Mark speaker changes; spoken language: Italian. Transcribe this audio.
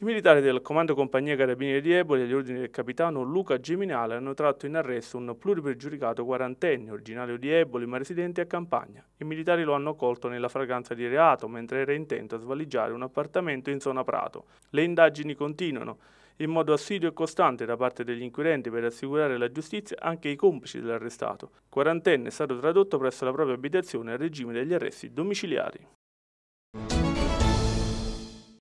Speaker 1: I militari del Comando Compagnia Carabinieri di Eboli, agli ordini del capitano Luca Geminale, hanno tratto in arresto un pluripregiudicato quarantenne, originario di Eboli ma residente a Campania. I militari lo hanno colto nella fragranza di reato mentre era intento a svaligiare un appartamento in zona Prato. Le indagini continuano in modo assiduo e costante da parte degli inquirenti per assicurare la giustizia anche i complici dell'arrestato. Quarantenne è stato tradotto presso la propria abitazione al regime degli arresti domiciliari.